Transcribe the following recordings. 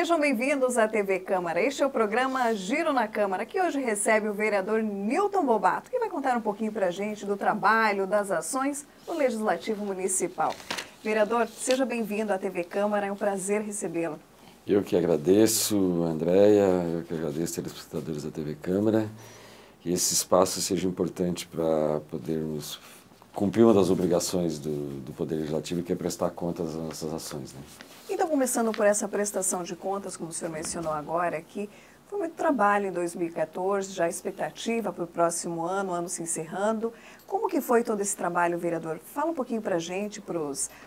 Sejam bem-vindos à TV Câmara. Este é o programa Giro na Câmara, que hoje recebe o vereador Newton Bobato, que vai contar um pouquinho para a gente do trabalho, das ações do Legislativo Municipal. Vereador, seja bem-vindo à TV Câmara, é um prazer recebê-lo. Eu que agradeço, Andréia, eu que agradeço telespectadores da TV Câmara, que esse espaço seja importante para podermos cumprir uma das obrigações do, do Poder Legislativo, que é prestar contas das nossas ações. Né? Então, começando por essa prestação de contas, como o senhor mencionou agora aqui, foi muito trabalho em 2014, já expectativa para o próximo ano, o ano se encerrando. Como que foi todo esse trabalho, vereador? Fala um pouquinho para a gente, para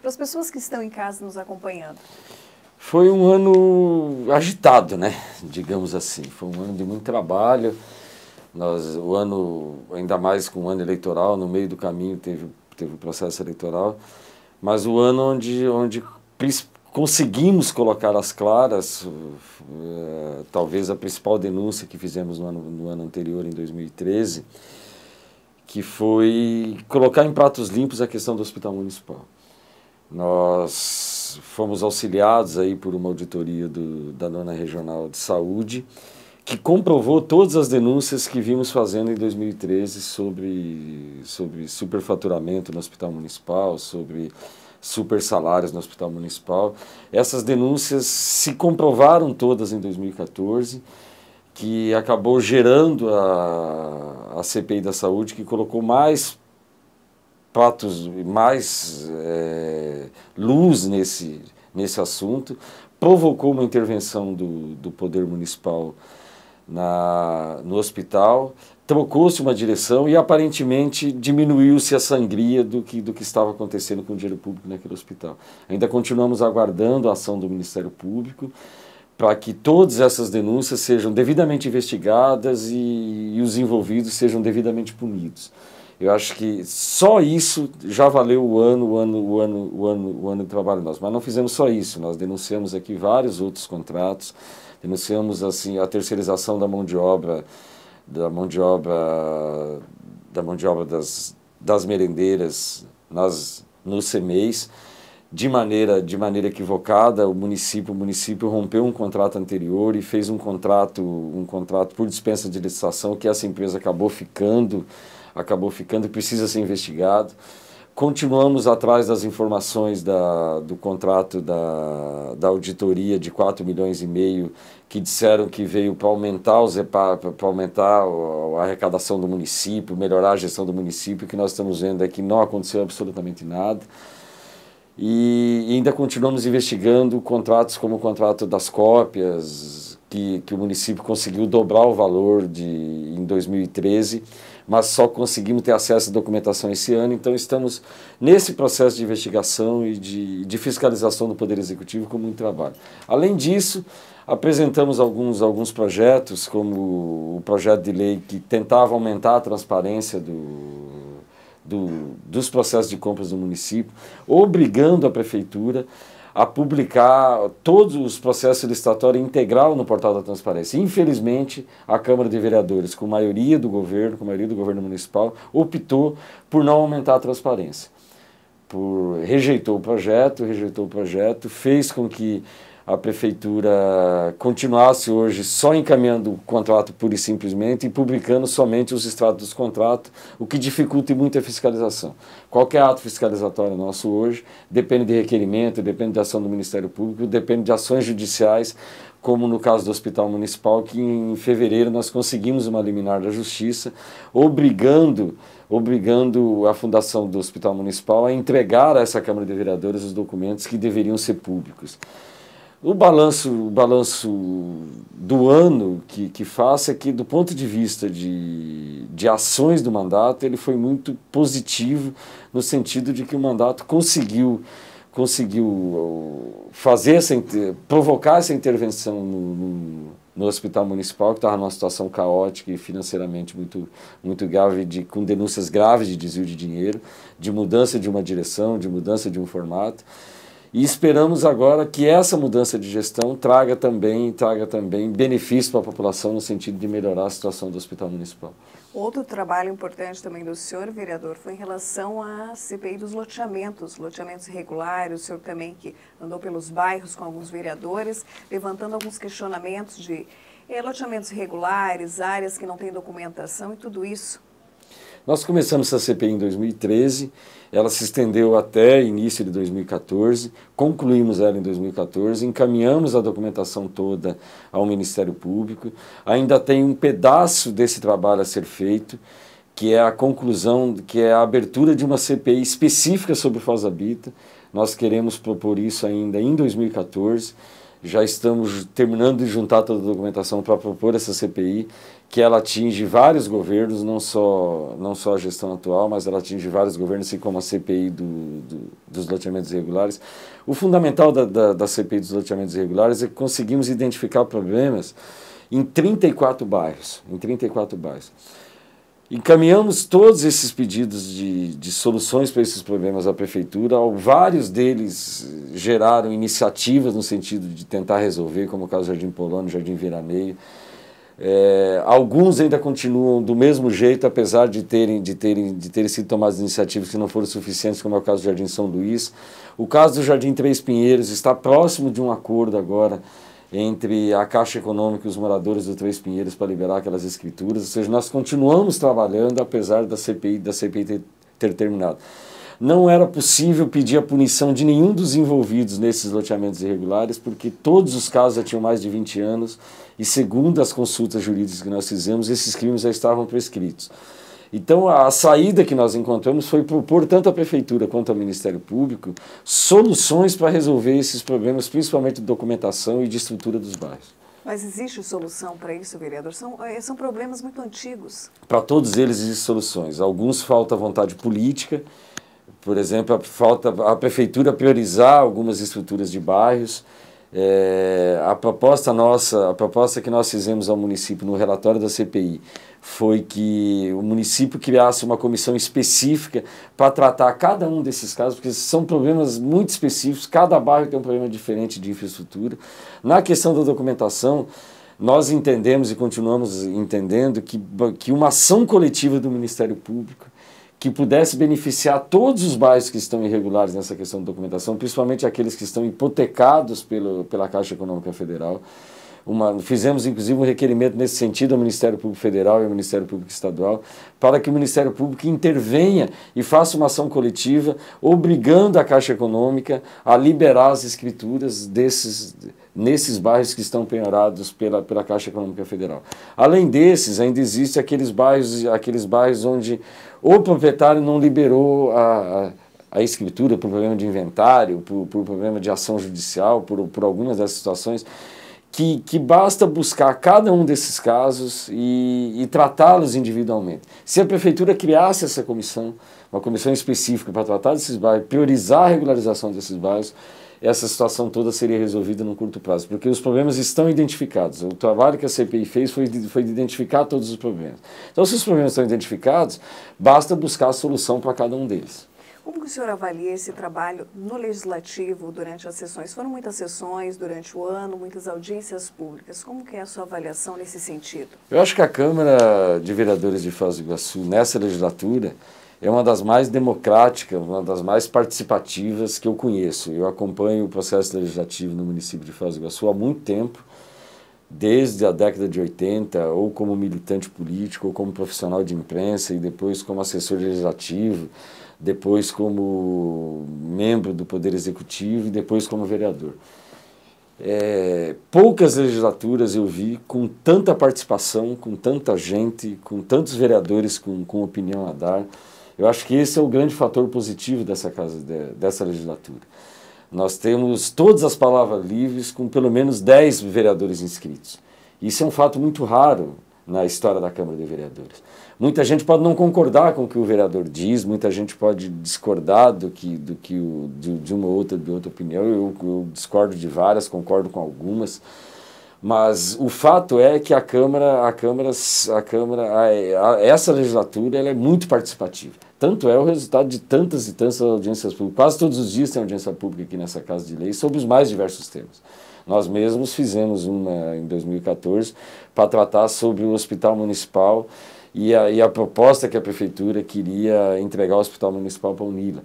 as pessoas que estão em casa nos acompanhando. Foi um ano agitado, né? Digamos assim, foi um ano de muito trabalho. Nós, o ano, ainda mais com o ano eleitoral, no meio do caminho teve, teve o processo eleitoral, mas o ano onde, onde conseguimos colocar às claras, uh, talvez a principal denúncia que fizemos no ano, no ano anterior, em 2013, que foi colocar em pratos limpos a questão do Hospital Municipal. Nós fomos auxiliados aí por uma auditoria do, da Nona Regional de Saúde, que comprovou todas as denúncias que vimos fazendo em 2013 sobre, sobre superfaturamento no Hospital Municipal, sobre super salários no Hospital Municipal. Essas denúncias se comprovaram todas em 2014, que acabou gerando a, a CPI da Saúde, que colocou mais patos, mais é, luz nesse, nesse assunto, provocou uma intervenção do, do Poder Municipal na, no hospital trocou-se uma direção e aparentemente diminuiu-se a sangria do que, do que estava acontecendo com o dinheiro público naquele hospital. Ainda continuamos aguardando a ação do Ministério Público para que todas essas denúncias sejam devidamente investigadas e, e os envolvidos sejam devidamente punidos. Eu acho que só isso já valeu o ano, o ano, o ano, o ano, o ano de trabalho nosso. Mas não fizemos só isso, nós denunciamos aqui vários outros contratos, denunciamos assim a terceirização da mão de obra da mão de obra, da mão de obra das, das merendeiras nas, nos CMEs, de maneira, de maneira equivocada, o município, o município rompeu um contrato anterior e fez um contrato, um contrato por dispensa de licitação, que essa empresa acabou ficando, acabou ficando, precisa ser investigado. Continuamos atrás das informações da, do contrato da, da auditoria de 4 milhões e meio que disseram que veio para aumentar os para aumentar a arrecadação do município, melhorar a gestão do município, que nós estamos vendo é que não aconteceu absolutamente nada. E ainda continuamos investigando contratos como o contrato das cópias, que, que o município conseguiu dobrar o valor de, em 2013 mas só conseguimos ter acesso à documentação esse ano, então estamos nesse processo de investigação e de, de fiscalização do Poder Executivo com muito trabalho. Além disso, apresentamos alguns, alguns projetos, como o projeto de lei que tentava aumentar a transparência do, do, dos processos de compras do município, obrigando a prefeitura a publicar todos os processos licitatórios integral no portal da transparência. Infelizmente, a Câmara de Vereadores, com maioria do governo, com maioria do governo municipal, optou por não aumentar a transparência. Por, rejeitou o projeto, rejeitou o projeto, fez com que a prefeitura continuasse hoje só encaminhando o contrato pura e simplesmente e publicando somente os extratos dos contratos, o que dificulta muito a fiscalização. Qualquer é ato fiscalizatório nosso hoje depende de requerimento, depende de ação do Ministério Público, depende de ações judiciais, como no caso do Hospital Municipal, que em fevereiro nós conseguimos uma liminar da Justiça, obrigando obrigando a fundação do Hospital Municipal a entregar a essa Câmara de Vereadores os documentos que deveriam ser públicos. O balanço, o balanço do ano que, que faço é que, do ponto de vista de, de ações do mandato, ele foi muito positivo, no sentido de que o mandato conseguiu, conseguiu fazer essa, provocar essa intervenção no, no, no hospital municipal, que estava numa situação caótica e financeiramente muito, muito grave, de, com denúncias graves de desvio de dinheiro, de mudança de uma direção, de mudança de um formato. E esperamos agora que essa mudança de gestão traga também, traga também benefício para a população no sentido de melhorar a situação do Hospital Municipal. Outro trabalho importante também do senhor, vereador, foi em relação à CPI dos loteamentos, loteamentos irregulares, o senhor também que andou pelos bairros com alguns vereadores, levantando alguns questionamentos de eh, loteamentos irregulares, áreas que não têm documentação e tudo isso nós começamos essa CPI em 2013, ela se estendeu até início de 2014, concluímos ela em 2014, encaminhamos a documentação toda ao Ministério Público. Ainda tem um pedaço desse trabalho a ser feito, que é a conclusão, que é a abertura de uma CPI específica sobre Fosabita. Nós queremos propor isso ainda em 2014 já estamos terminando de juntar toda a documentação para propor essa CPI, que ela atinge vários governos, não só, não só a gestão atual, mas ela atinge vários governos, assim como a CPI do, do, dos loteamentos irregulares. O fundamental da, da, da CPI dos loteamentos irregulares é que conseguimos identificar problemas em 34 bairros, em 34 bairros encaminhamos todos esses pedidos de, de soluções para esses problemas à prefeitura. Vários deles eh, geraram iniciativas no sentido de tentar resolver, como o caso do Jardim Polônio, Jardim Viraneio. É, eh, alguns ainda continuam do mesmo jeito, apesar de terem, de, terem, de terem sido tomadas iniciativas que não foram suficientes, como é o caso do Jardim São Luís. O caso do Jardim Três Pinheiros está próximo de um acordo agora entre a Caixa Econômica e os moradores do Três Pinheiros para liberar aquelas escrituras. Ou seja, nós continuamos trabalhando apesar da CPI, da CPI ter, ter terminado. Não era possível pedir a punição de nenhum dos envolvidos nesses loteamentos irregulares, porque todos os casos já tinham mais de 20 anos e, segundo as consultas jurídicas que nós fizemos, esses crimes já estavam prescritos. Então, a saída que nós encontramos foi propor tanto à Prefeitura quanto ao Ministério Público soluções para resolver esses problemas, principalmente de documentação e de estrutura dos bairros. Mas existe solução para isso, vereador? São, eh, são problemas muito antigos. Para todos eles existem soluções. Alguns falta vontade política, por exemplo, a, falta a prefeitura priorizar algumas estruturas de bairros. É, a proposta nossa, a proposta que nós fizemos ao município no relatório da CPI foi que o município criasse uma comissão específica para tratar cada um desses casos, porque são problemas muito específicos, cada bairro tem um problema diferente de infraestrutura. Na questão da documentação, nós entendemos e continuamos entendendo que, que uma ação coletiva do Ministério Público que pudesse beneficiar todos os bairros que estão irregulares nessa questão de documentação, principalmente aqueles que estão hipotecados pelo, pela Caixa Econômica Federal. Uma, fizemos inclusive um requerimento nesse sentido ao Ministério Público Federal e ao Ministério Público Estadual, para que o Ministério Público intervenha e faça uma ação coletiva, obrigando a Caixa Econômica a liberar as escrituras desses, nesses bairros que estão penhorados pela, pela Caixa Econômica Federal. Além desses, ainda existem aqueles bairros, aqueles bairros onde ou o proprietário não liberou a, a, escritura por problema de inventário, por, por problema de ação judicial, por, por algumas dessas situações, que, que basta buscar cada um desses casos e, e tratá-los individualmente. Se a prefeitura criasse essa comissão, uma comissão específica para tratar desses bairros, priorizar a regularização desses bairros, essa situação toda seria resolvida no curto prazo, porque os problemas estão identificados. O trabalho que a CPI fez foi de, foi de identificar todos os problemas. Então, se os problemas estão identificados, basta buscar a solução para cada um deles. Como que o senhor avalia esse trabalho no Legislativo durante as sessões? Foram muitas sessões durante o ano, muitas audiências públicas. Como que é a sua avaliação nesse sentido? Eu acho que a Câmara de Vereadores de Foz do Iguaçu, nessa legislatura, é uma das mais democráticas, uma das mais participativas que eu conheço. Eu acompanho o processo legislativo no município de Foz do Iguaçu há muito tempo, desde a década de 80, ou como militante político, ou como profissional de imprensa, e depois como assessor legislativo, depois como membro do Poder Executivo e depois como vereador. É, poucas legislaturas eu vi com tanta participação, com tanta gente, com tantos vereadores com, com opinião a dar. Eu acho que esse é o grande fator positivo dessa, casa, dessa legislatura. Nós temos todas as palavras livres com pelo menos 10 vereadores inscritos. Isso é um fato muito raro na história da Câmara de Vereadores. Muita gente pode não concordar com o que o vereador diz, muita gente pode discordar do que, do que o, de, de uma outra, de outra opinião. Eu, eu discordo de várias, concordo com algumas. Mas o fato é que a Câmara, a Câmara, a Câmara, a, a, essa legislatura ela é muito participativa. Tanto é o resultado de tantas e tantas audiências públicas. Quase todos os dias tem audiência pública aqui nessa Casa de Lei sobre os mais diversos temas. Nós mesmos fizemos uma em 2014 para tratar sobre o Hospital Municipal e a, e a proposta que a Prefeitura queria entregar o Hospital Municipal para o Nila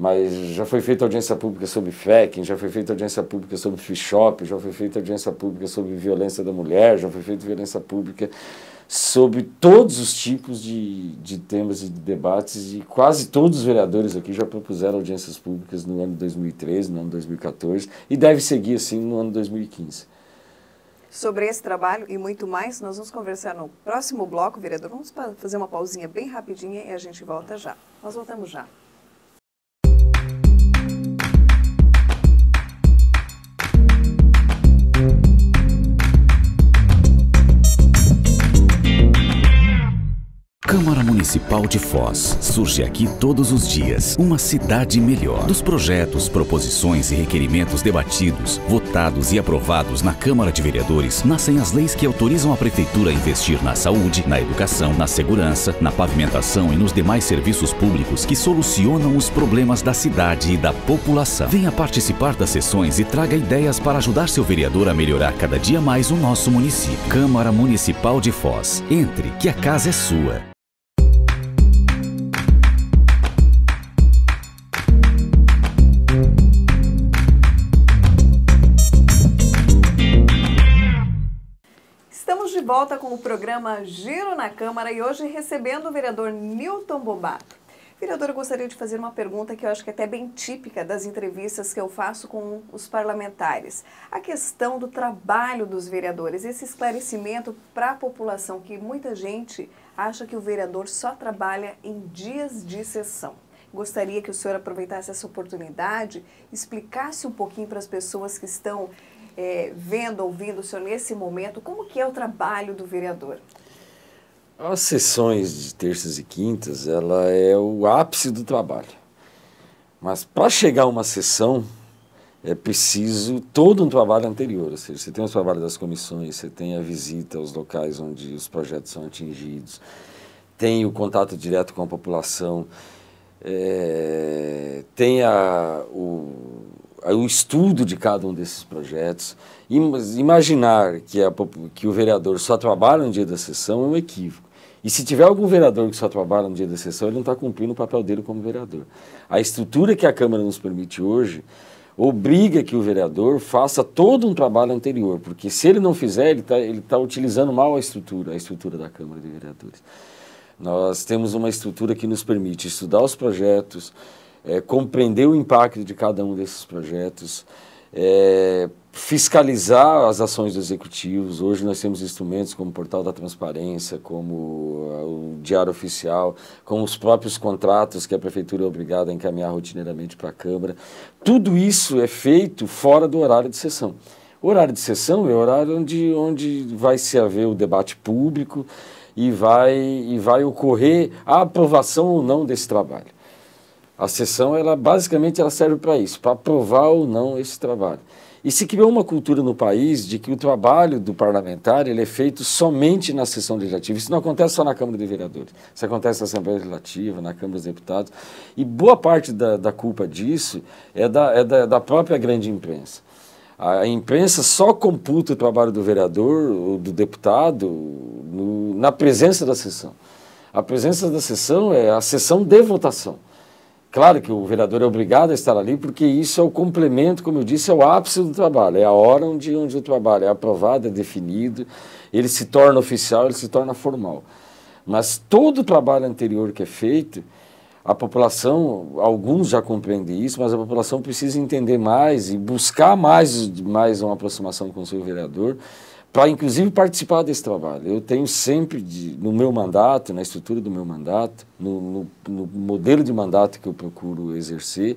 mas já foi feita audiência pública sobre fracking, já foi feita audiência pública sobre free shop, já foi feita audiência pública sobre violência da mulher, já foi feita violência pública sobre todos os tipos de, de temas e de debates, e quase todos os vereadores aqui já propuseram audiências públicas no ano 2013, no ano 2014, e deve seguir assim no ano 2015. Sobre esse trabalho e muito mais, nós vamos conversar no próximo bloco, vereador. Vamos fazer uma pausinha bem rapidinha e a gente volta já. Nós voltamos já. Câmara Municipal de Foz. Surge aqui todos os dias uma cidade melhor. Dos projetos, proposições e requerimentos debatidos, votados e aprovados na Câmara de Vereadores, nascem as leis que autorizam a Prefeitura a investir na saúde, na educação, na segurança, na pavimentação e nos demais serviços públicos que solucionam os problemas da cidade e da população. Venha participar das sessões e traga ideias para ajudar seu vereador a melhorar cada dia mais o nosso município. Câmara Municipal de Foz. Entre, que a casa é sua. volta com o programa Giro na Câmara e hoje recebendo o vereador Newton Bobato. Vereador, eu gostaria de fazer uma pergunta que eu acho que é até bem típica das entrevistas que eu faço com os parlamentares. A questão do trabalho dos vereadores, esse esclarecimento para a população, que muita gente acha que o vereador só trabalha em dias de sessão. Gostaria que o senhor aproveitasse essa oportunidade, explicasse um pouquinho para as pessoas que estão é, vendo, ouvindo o senhor nesse momento, como que é o trabalho do vereador? As sessões de terças e quintas, ela é o ápice do trabalho. Mas para chegar a uma sessão, é preciso todo um trabalho anterior, ou seja, você tem o trabalho das comissões, você tem a visita aos locais onde os projetos são atingidos, tem o contato direto com a população, é, tem a, o, é o estudo de cada um desses projetos. Imaginar que, a, que o vereador só trabalha no dia da sessão é um equívoco. E se tiver algum vereador que só trabalha no dia da sessão, ele não está cumprindo o papel dele como vereador. A estrutura que a Câmara nos permite hoje obriga que o vereador faça todo um trabalho anterior, porque se ele não fizer, ele está ele tá utilizando mal a estrutura, a estrutura da Câmara de Vereadores. Nós temos uma estrutura que nos permite estudar os projetos, é, compreender o impacto de cada um desses projetos, é, fiscalizar as ações dos executivos. Hoje nós temos instrumentos como o Portal da Transparência, como ah, o Diário Oficial, como os próprios contratos que a Prefeitura é obrigada a encaminhar rotineiramente para a Câmara. Tudo isso é feito fora do horário de sessão. O horário de sessão é o horário onde, onde vai se haver o debate público e vai, e vai ocorrer a aprovação ou não desse trabalho. A sessão, ela basicamente, ela serve para isso, para aprovar ou não esse trabalho. E se criou uma cultura no país de que o trabalho do parlamentar ele é feito somente na sessão legislativa. Isso não acontece só na Câmara de Vereadores, isso acontece na Assembleia Legislativa, na Câmara dos Deputados. E boa parte da, da culpa disso é da, é da, da própria grande imprensa. A imprensa só computa o trabalho do vereador ou do deputado no, na presença da sessão. A presença da sessão é a sessão de votação. Claro que o vereador é obrigado a estar ali, porque isso é o complemento, como eu disse, é o ápice do trabalho, é a hora onde, onde o trabalho é aprovado, é definido, ele se torna oficial, ele se torna formal. Mas todo o trabalho anterior que é feito, a população, alguns já compreendem isso, mas a população precisa entender mais e buscar mais, mais uma aproximação com o seu vereador, para inclusive participar desse trabalho. Eu tenho sempre, de, no meu mandato, na estrutura do meu mandato, no, no, no modelo de mandato que eu procuro exercer,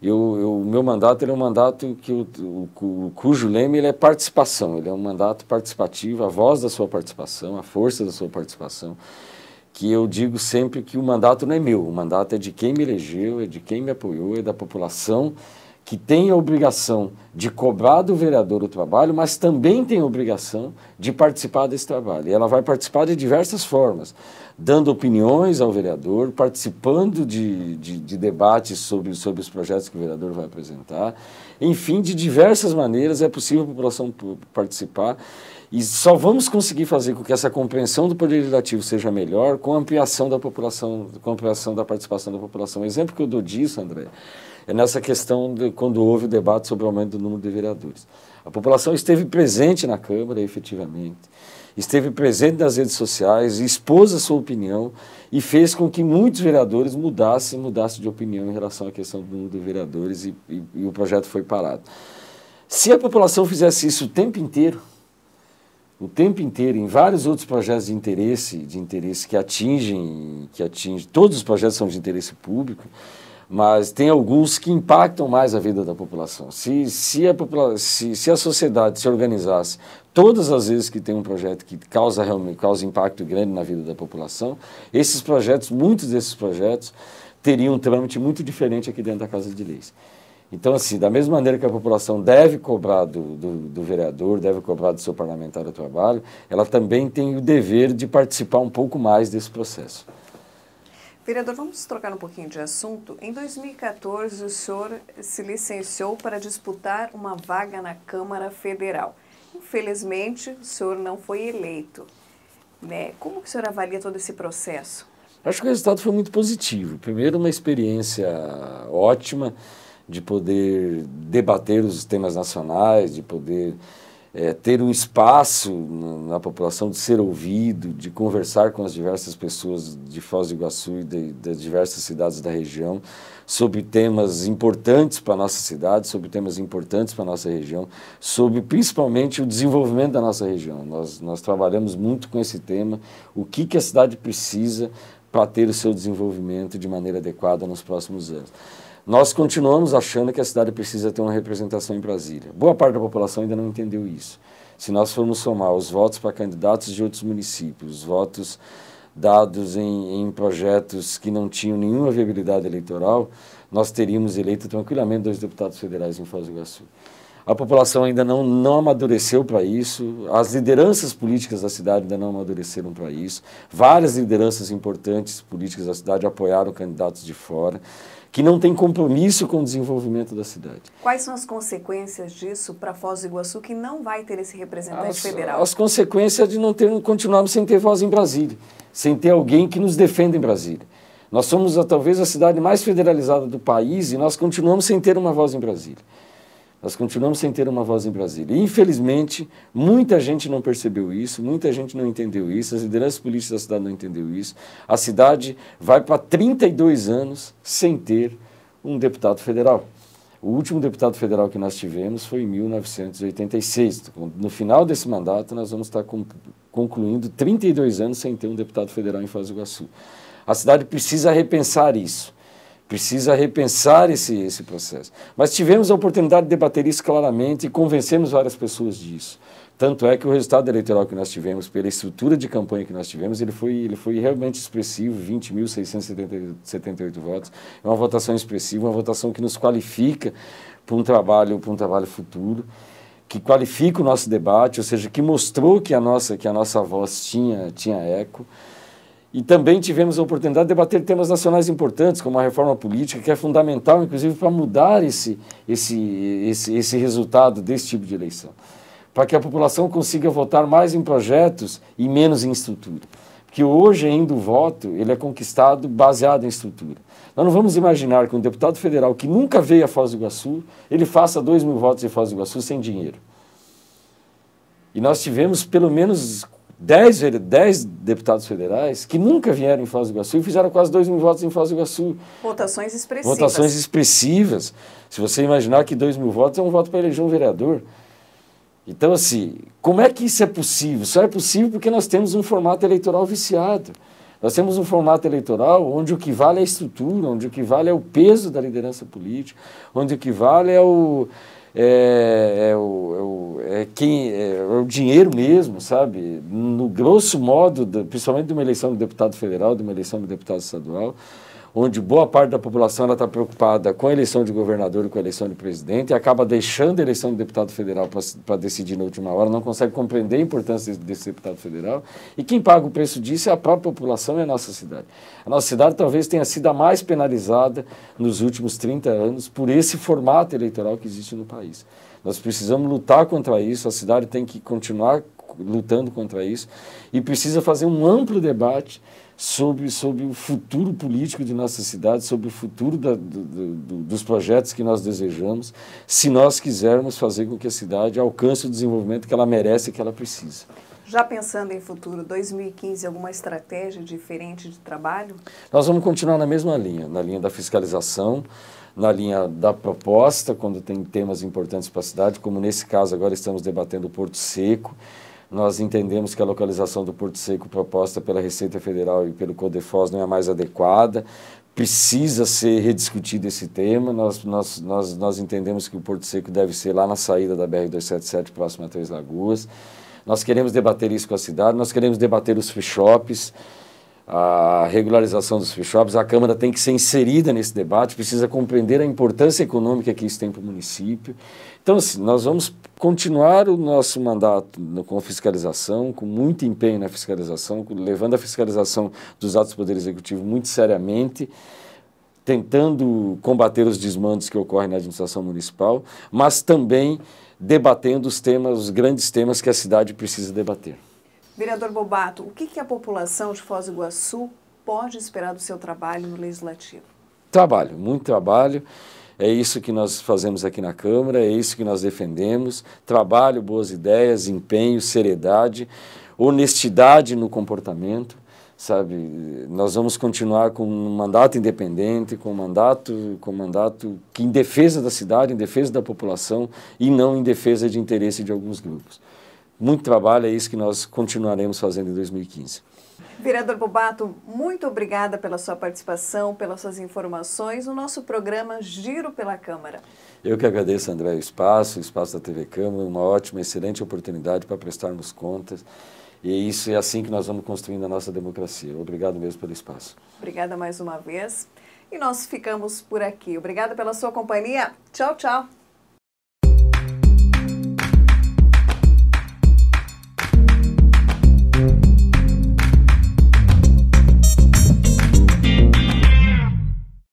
o meu mandato é um mandato que eu, o, cujo lema ele é participação, ele é um mandato participativo, a voz da sua participação, a força da sua participação, que eu digo sempre que o mandato não é meu, o mandato é de quem me elegeu, é de quem me apoiou, é da população que tem a obrigação de cobrar do vereador o trabalho, mas também tem a obrigação de participar desse trabalho. E ela vai participar de diversas formas, dando opiniões ao vereador, participando de, de, de debates sobre, sobre os projetos que o vereador vai apresentar. Enfim, de diversas maneiras é possível a população participar. E só vamos conseguir fazer com que essa compreensão do poder legislativo seja melhor com a ampliação da população, com ampliação da participação da população. O exemplo que eu dou disso, André, é nessa questão de quando houve o debate sobre o aumento do número de vereadores. A população esteve presente na Câmara, efetivamente, esteve presente nas redes sociais, expôs a sua opinião e fez com que muitos vereadores mudassem, mudassem de opinião em relação à questão do número de vereadores e, e, e o projeto foi parado. Se a população fizesse isso o tempo inteiro, o tempo inteiro em vários outros projetos de interesse, de interesse que atingem, que atingem, todos os projetos são de interesse público, mas tem alguns que impactam mais a vida da população. Se, se, a, se, se a sociedade se organizasse todas as vezes que tem um projeto que causa realmente causa impacto grande na vida da população, esses projetos, muitos desses projetos, teriam um trâmite muito diferente aqui dentro da Casa de Leis. Então, assim, da mesma maneira que a população deve cobrar do, do, do, vereador, deve cobrar do seu parlamentar o trabalho, ela também tem o dever de participar um pouco mais desse processo. Vereador, vamos trocar um pouquinho de assunto. Em 2014, o senhor se licenciou para disputar uma vaga na Câmara Federal. Infelizmente, o senhor não foi eleito. Né? Como que o senhor avalia todo esse processo? Acho que o resultado foi muito positivo. Primeiro, uma experiência ótima de poder debater os temas nacionais, de poder é, ter um espaço na, na, população de ser ouvido, de conversar com as diversas pessoas de Foz do Iguaçu e de, das diversas cidades da região sobre temas importantes para a nossa cidade, sobre temas importantes para a nossa região, sobre principalmente o desenvolvimento da nossa região. Nós, nós trabalhamos muito com esse tema, o que, que a cidade precisa para ter o seu desenvolvimento de maneira adequada nos próximos anos. Nós continuamos achando que a cidade precisa ter uma representação em Brasília. Boa parte da população ainda não entendeu isso. Se nós formos somar os votos para candidatos de outros municípios, os votos dados em, em projetos que não tinham nenhuma viabilidade eleitoral, nós teríamos eleito tranquilamente dois deputados federais em Foz do Iguaçu. A população ainda não, não amadureceu para isso, as lideranças políticas da cidade ainda não amadureceram para isso, várias lideranças importantes políticas da cidade apoiaram candidatos de fora que não tem compromisso com o desenvolvimento da cidade. Quais são as consequências disso para Foz do Iguaçu, que não vai ter esse representante as, federal? As consequências de não ter, continuarmos sem ter voz em Brasília, sem ter alguém que nos defenda em Brasília. Nós somos talvez a cidade mais federalizada do país e nós continuamos sem ter uma voz em Brasília. Nós continuamos sem ter uma voz em Brasília. E, infelizmente, muita gente não percebeu isso, muita gente não entendeu isso, as lideranças políticas da cidade não entendeu isso. A cidade vai para 32 anos sem ter um deputado federal. O último deputado federal que nós tivemos foi em 1986. No final desse mandato, nós vamos estar concluindo 32 anos sem ter um deputado federal em Foz do Iguaçu. A cidade precisa repensar isso precisa repensar esse, esse processo. Mas tivemos a oportunidade de debater isso claramente e convencemos várias pessoas disso. Tanto é que o resultado eleitoral que nós tivemos, pela estrutura de campanha que nós tivemos, ele foi, ele foi realmente expressivo, 20.678 votos. É uma votação expressiva, uma votação que nos qualifica para um trabalho, para um trabalho futuro, que qualifica o nosso debate, ou seja, que mostrou que a nossa, que a nossa voz tinha, tinha eco. E também tivemos a oportunidade de debater temas nacionais importantes, como a reforma política, que é fundamental, inclusive, para mudar esse, esse, esse, esse resultado desse tipo de eleição. Para que a população consiga votar mais em projetos e menos em estrutura. Porque hoje ainda o voto ele é conquistado baseado em estrutura. Nós não vamos imaginar que um deputado federal que nunca veio a Foz do Iguaçu, ele faça dois mil votos em Foz do Iguaçu sem dinheiro. E nós tivemos pelo menos dez, dez deputados federais que nunca vieram em Foz do Iguaçu e fizeram quase 2 mil votos em Foz do Iguaçu. Votações expressivas. Votações expressivas. Se você imaginar que 2 mil votos é um voto para eleger um vereador. Então, assim, como é que isso é possível? Só é possível porque nós temos um formato eleitoral viciado. Nós temos um formato eleitoral onde o que vale é a estrutura, onde o que vale é o peso da liderança política, onde o que vale é o, é, é, o, é, o, é quem, é, é o dinheiro mesmo, sabe? No grosso modo, principalmente de uma eleição de deputado federal, de uma eleição de deputado estadual, onde boa parte da população está preocupada com a eleição de governador e com a eleição de presidente e acaba deixando a eleição de deputado federal para decidir na última hora, não consegue compreender a importância desse deputado federal. E quem paga o preço disso é a própria população e a nossa cidade. A nossa cidade talvez tenha sido a mais penalizada nos últimos 30 anos por esse formato eleitoral que existe no país. Nós precisamos lutar contra isso, a cidade tem que continuar lutando contra isso e precisa fazer um amplo debate sobre, sobre o futuro político de nossa cidade, sobre o futuro da, do, do, dos projetos que nós desejamos, se nós quisermos fazer com que a cidade alcance o desenvolvimento que ela merece e que ela precisa. Já pensando em futuro, 2015, alguma estratégia diferente de trabalho? Nós vamos continuar na mesma linha, na linha da fiscalização, na linha da proposta, quando tem temas importantes para a cidade, como nesse caso agora estamos debatendo o Porto Seco, nós entendemos que a localização do Porto Seco proposta pela Receita Federal e pelo Codefos não é mais adequada, precisa ser rediscutido esse tema. Nós, nós, nós, nós entendemos que o Porto Seco deve ser lá na saída da BR-277, próximo a Três Lagoas. Nós queremos debater isso com a cidade, nós queremos debater os free shops, a regularização dos free shops. A Câmara tem que ser inserida nesse debate, precisa compreender a importância econômica que isso tem para o município. Então, assim, nós vamos continuar o nosso mandato com fiscalização, com muito empenho na fiscalização, levando a fiscalização dos atos do Poder Executivo muito seriamente, tentando combater os desmandos que ocorrem na administração municipal, mas também debatendo os temas, os grandes temas que a cidade precisa debater. Vereador Bobato, o que, que a população de Foz do Iguaçu pode esperar do seu trabalho no Legislativo? Trabalho, muito trabalho. É isso que nós fazemos aqui na Câmara, é isso que nós defendemos. Trabalho, boas ideias, empenho, seriedade, honestidade no comportamento sabe? Nós vamos continuar com um mandato independente, com um mandato, com um mandato que em defesa da cidade, em defesa da população e não em defesa de interesse de alguns grupos muito trabalho, é isso que nós continuaremos fazendo em 2015. Vereador Bobato, muito obrigada pela sua participação, pelas suas informações no nosso programa Giro pela Câmara. Eu que agradeço, André, o espaço, o espaço da TV Câmara, uma ótima, excelente oportunidade para prestarmos contas. E isso é assim que nós vamos construindo a nossa democracia. Obrigado mesmo pelo espaço. Obrigada mais uma vez. E nós ficamos por aqui. Obrigada pela sua companhia. Tchau, tchau.